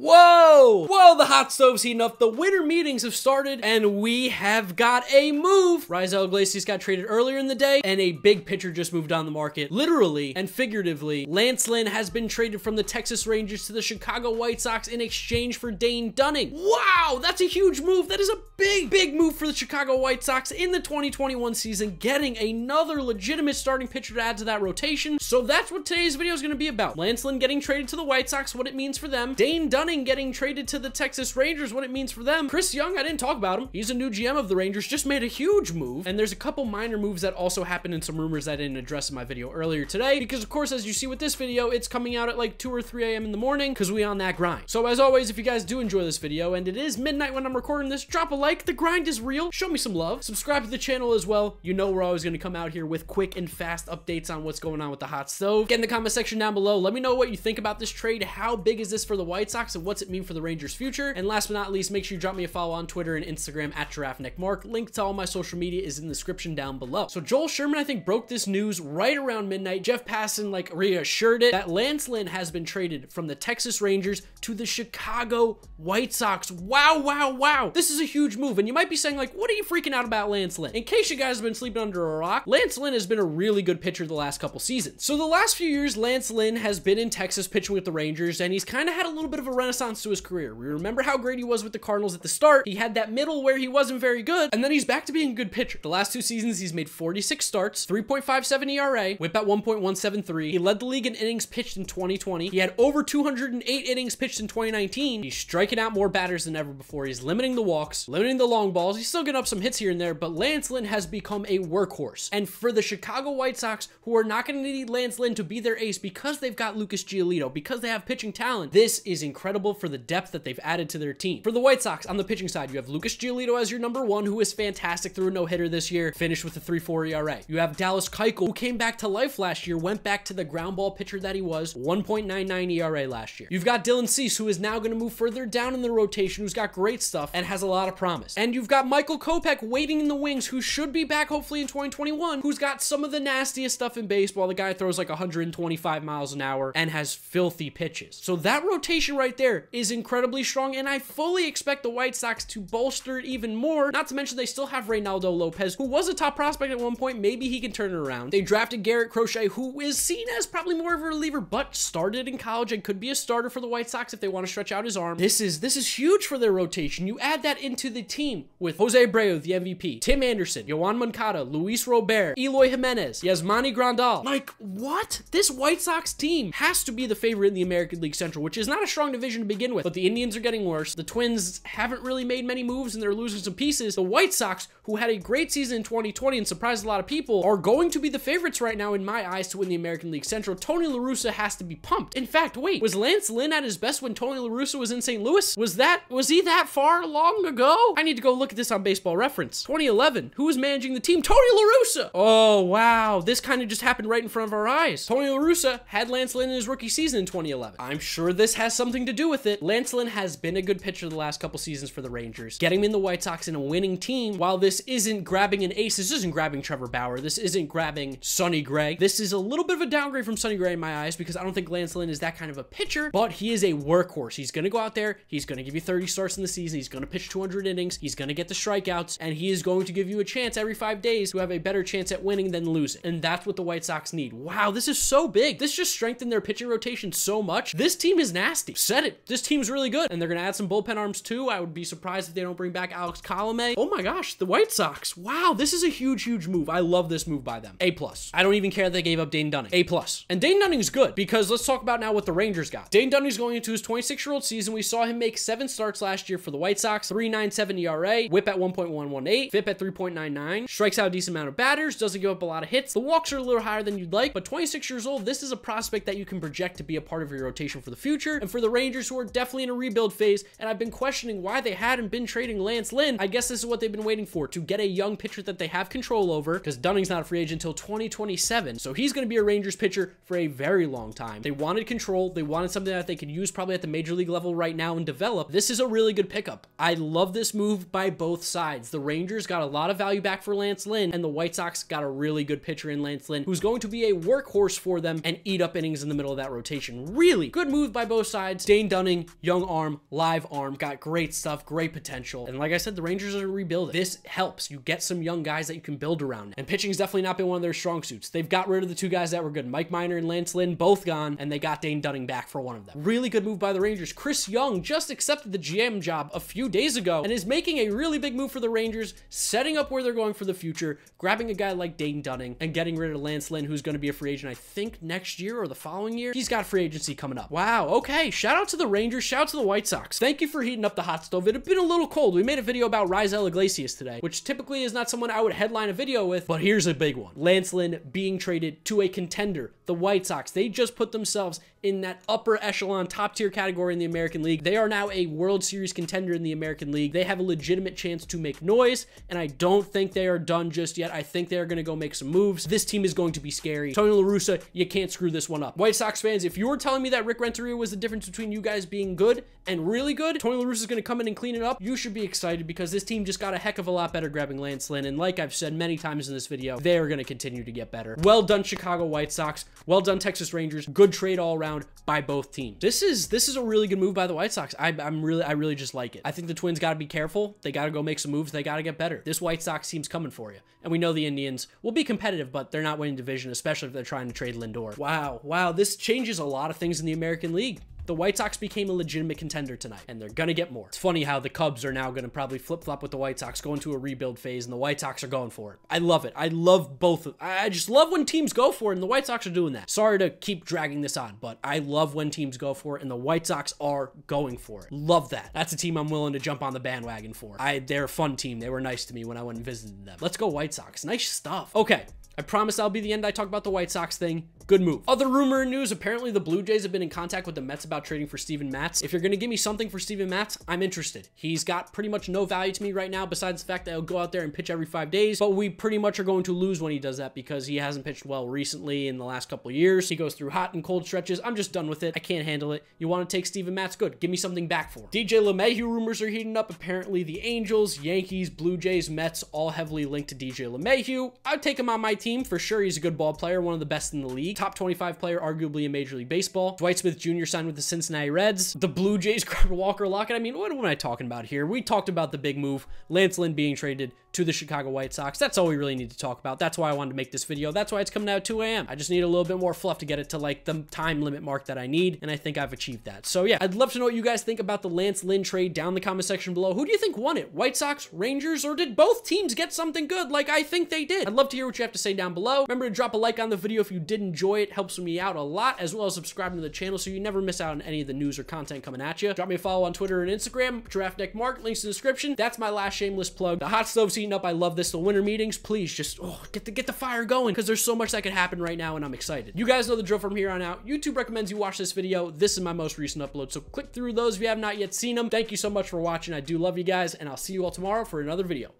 Whoa! Well, the hot stove's heating up, the winter meetings have started, and we have got a move! Rizal Iglesias got traded earlier in the day, and a big pitcher just moved on the market, literally and figuratively. Lance Lynn has been traded from the Texas Rangers to the Chicago White Sox in exchange for Dane Dunning. Wow, that's a huge move. That is a big, big move for the Chicago White Sox in the 2021 season, getting another legitimate starting pitcher to add to that rotation. So that's what today's video is going to be about. Lance Lynn getting traded to the White Sox, what it means for them. Dane Dunning getting traded to the Texas Rangers, what it means for them. Chris Young, I didn't talk about him. He's a new GM of the Rangers, just made a huge move. And there's a couple minor moves that also happened in some rumors that I didn't address in my video earlier today. Because of course, as you see with this video, it's coming out at like 2 or 3 a.m. in the morning because we on that grind. So as always, if you guys do enjoy this video, and it is midnight when I'm recording this, drop a like. The grind is real. Show me some love. Subscribe to the channel as well. You know we're always going to come out here with quick and fast updates on what's going on with the hot stove. Get in the comment section down below. Let me know what you think about this trade. How big is this for the White Sox and what's it mean for for the Rangers' future. And last but not least, make sure you drop me a follow on Twitter and Instagram at giraffe mark. Link to all my social media is in the description down below. So Joel Sherman, I think, broke this news right around midnight. Jeff Passan, like, reassured it that Lance Lynn has been traded from the Texas Rangers to the Chicago White Sox. Wow, wow, wow. This is a huge move. And you might be saying, like, what are you freaking out about Lance Lynn? In case you guys have been sleeping under a rock, Lance Lynn has been a really good pitcher the last couple seasons. So the last few years, Lance Lynn has been in Texas pitching with the Rangers, and he's kind of had a little bit of a renaissance to his his career. We remember how great he was with the Cardinals at the start. He had that middle where he wasn't very good, and then he's back to being a good pitcher. The last two seasons, he's made 46 starts, 3.57 ERA, whip at 1.173. He led the league in innings pitched in 2020. He had over 208 innings pitched in 2019. He's striking out more batters than ever before. He's limiting the walks, limiting the long balls. He's still getting up some hits here and there, but Lance Lynn has become a workhorse. And for the Chicago White Sox, who are not going to need Lance Lynn to be their ace because they've got Lucas Giolito, because they have pitching talent, this is incredible for the depth that they've added to their team. For the White Sox, on the pitching side, you have Lucas Giolito as your number one, who is fantastic through a no-hitter this year, finished with a 3-4 ERA. You have Dallas Keuchel, who came back to life last year, went back to the ground ball pitcher that he was, 1.99 ERA last year. You've got Dylan Cease, who is now going to move further down in the rotation, who's got great stuff and has a lot of promise. And you've got Michael Kopech waiting in the wings, who should be back hopefully in 2021, who's got some of the nastiest stuff in baseball. The guy throws like 125 miles an hour and has filthy pitches. So that rotation right there is in incredibly strong, and I fully expect the White Sox to bolster it even more. Not to mention they still have Reynaldo Lopez, who was a top prospect at one point. Maybe he can turn it around. They drafted Garrett Crochet, who is seen as probably more of a reliever, but started in college and could be a starter for the White Sox if they want to stretch out his arm. This is this is huge for their rotation. You add that into the team with Jose Abreu, the MVP, Tim Anderson, Yohan Moncada, Luis Robert, Eloy Jimenez, Yasmani Grandal. Like, what? This White Sox team has to be the favorite in the American League Central, which is not a strong division to begin with, but the Indians are getting worse. The Twins haven't really made many moves and they're losing some pieces. The White Sox, who had a great season in 2020 and surprised a lot of people, are going to be the favorites right now in my eyes to win the American League Central. Tony La Russa has to be pumped. In fact, wait, was Lance Lynn at his best when Tony La Russa was in St. Louis? Was that was he that far long ago? I need to go look at this on Baseball Reference. 2011. Who was managing the team? Tony La Russa. Oh wow, this kind of just happened right in front of our eyes. Tony La Russa had Lance Lynn in his rookie season in 2011. I'm sure this has something to do with it. Lance Stenslin has been a good pitcher the last couple seasons for the Rangers. Getting him in the White Sox in a winning team, while this isn't grabbing an ace, this isn't grabbing Trevor Bauer, this isn't grabbing Sonny Gray. This is a little bit of a downgrade from Sonny Gray in my eyes because I don't think Lancelin is that kind of a pitcher, but he is a workhorse. He's going to go out there, he's going to give you 30 starts in the season, he's going to pitch 200 innings, he's going to get the strikeouts, and he is going to give you a chance every five days to have a better chance at winning than losing. And that's what the White Sox need. Wow, this is so big. This just strengthened their pitching rotation so much. This team is nasty. Said it. This team's really good. And they're going to add some bullpen arms too. I would be surprised if they don't bring back Alex Colome. Oh my gosh, the White Sox. Wow, this is a huge, huge move. I love this move by them. A plus. I don't even care they gave up Dane Dunning. A plus. And Dane Dunning's good because let's talk about now what the Rangers got. Dane Dunning's going into his 26 year old season. We saw him make seven starts last year for the White Sox, 3.97 ERA, whip at 1.118, FIP at 3.99, strikes out a decent amount of batters, doesn't give up a lot of hits. The walks are a little higher than you'd like, but 26 years old, this is a prospect that you can project to be a part of your rotation for the future. And for the Rangers, who are definitely definitely in a rebuild phase, and I've been questioning why they hadn't been trading Lance Lynn. I guess this is what they've been waiting for, to get a young pitcher that they have control over, because Dunning's not a free agent until 2027, so he's going to be a Rangers pitcher for a very long time. They wanted control, they wanted something that they could use probably at the major league level right now and develop. This is a really good pickup. I love this move by both sides. The Rangers got a lot of value back for Lance Lynn, and the White Sox got a really good pitcher in Lance Lynn, who's going to be a workhorse for them and eat up innings in the middle of that rotation. Really good move by both sides. Dane Dunning young arm, live arm, got great stuff, great potential. And like I said, the Rangers are rebuilding. This helps. You get some young guys that you can build around. And pitching's definitely not been one of their strong suits. They've got rid of the two guys that were good. Mike Miner and Lance Lynn, both gone, and they got Dane Dunning back for one of them. Really good move by the Rangers. Chris Young just accepted the GM job a few days ago and is making a really big move for the Rangers, setting up where they're going for the future, grabbing a guy like Dane Dunning and getting rid of Lance Lynn, who's going to be a free agent, I think, next year or the following year. He's got free agency coming up. Wow. Okay. Shout out to the Rangers shout out to the White Sox. Thank you for heating up the hot stove. It had been a little cold. We made a video about Rizal Iglesias today, which typically is not someone I would headline a video with, but here's a big one. Lance Lynn being traded to a contender the White Sox. They just put themselves in that upper echelon, top tier category in the American League. They are now a World Series contender in the American League. They have a legitimate chance to make noise, and I don't think they are done just yet. I think they are going to go make some moves. This team is going to be scary. Tony La Russa, you can't screw this one up. White Sox fans, if you were telling me that Rick Renteria was the difference between you guys being good and really good, Tony La Russa is going to come in and clean it up. You should be excited because this team just got a heck of a lot better grabbing Lance Lynn, and like I've said many times in this video, they are going to continue to get better. Well done, Chicago White Sox. Well done, Texas Rangers. Good trade all around by both teams. This is this is a really good move by the White Sox. I, am really I really just like it. I think the Twins got to be careful. They got to go make some moves. They got to get better. This White Sox team's coming for you, and we know the Indians will be competitive, but they're not winning division, especially if they're trying to trade Lindor. Wow, wow, this changes a lot of things in the American League the White Sox became a legitimate contender tonight, and they're going to get more. It's funny how the Cubs are now going to probably flip-flop with the White Sox, go into a rebuild phase, and the White Sox are going for it. I love it. I love both. Of, I just love when teams go for it, and the White Sox are doing that. Sorry to keep dragging this on, but I love when teams go for it, and the White Sox are going for it. Love that. That's a team I'm willing to jump on the bandwagon for. I They're a fun team. They were nice to me when I went and visited them. Let's go White Sox. Nice stuff. Okay. I promise I'll be the end I talk about the White Sox thing. Good move. Other rumor news, apparently the Blue Jays have been in contact with the Mets about trading for Steven Matz. If you're going to give me something for Steven Matz, I'm interested. He's got pretty much no value to me right now besides the fact that he'll go out there and pitch every five days, but we pretty much are going to lose when he does that because he hasn't pitched well recently in the last couple years. He goes through hot and cold stretches. I'm just done with it. I can't handle it. You want to take Steven Matz? Good. Give me something back for him. DJ LeMahieu rumors are heating up. Apparently the Angels, Yankees, Blue Jays, Mets all heavily linked to DJ LeMahieu. I'd take him on my team for sure. He's a good ball player, one of the best in the league top 25 player, arguably in Major League Baseball. Dwight Smith Jr. signed with the Cincinnati Reds. The Blue Jays grabbed Walker Lockett. I mean, what am I talking about here? We talked about the big move, Lance Lynn being traded to the Chicago White Sox. That's all we really need to talk about. That's why I wanted to make this video. That's why it's coming out at 2 a.m. I just need a little bit more fluff to get it to like the time limit mark that I need, and I think I've achieved that. So yeah, I'd love to know what you guys think about the Lance Lynn trade down the comment section below. Who do you think won it? White Sox, Rangers, or did both teams get something good like I think they did? I'd love to hear what you have to say down below. Remember to drop a like on the video if you did enjoy it. Helps me out a lot, as well as subscribing to the channel so you never miss out on any of the news or content coming at you. Drop me a follow on Twitter and Instagram, Giraffe Mark, links in the description. That's my last shameless plug. The hot stove up. I love this. The winter meetings, please just oh, get the get the fire going because there's so much that could happen right now and I'm excited. You guys know the drill from here on out. YouTube recommends you watch this video. This is my most recent upload, so click through those if you have not yet seen them. Thank you so much for watching. I do love you guys, and I'll see you all tomorrow for another video.